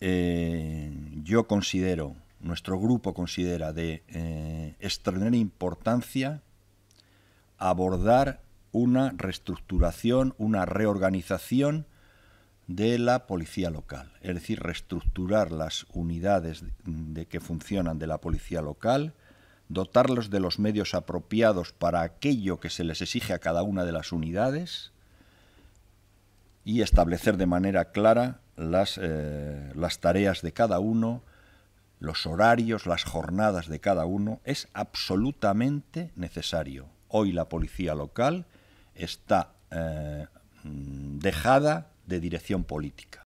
Eh, yo considero, nuestro grupo considera de eh, extraordinaria importancia abordar una reestructuración, una reorganización de la policía local, es decir, reestructurar las unidades de que funcionan de la policía local, dotarlos de los medios apropiados para aquello que se les exige a cada una de las unidades y establecer de manera clara las, eh, las tareas de cada uno, los horarios, las jornadas de cada uno, es absolutamente necesario. Hoy la policía local está eh, mm, dejada de dirección política.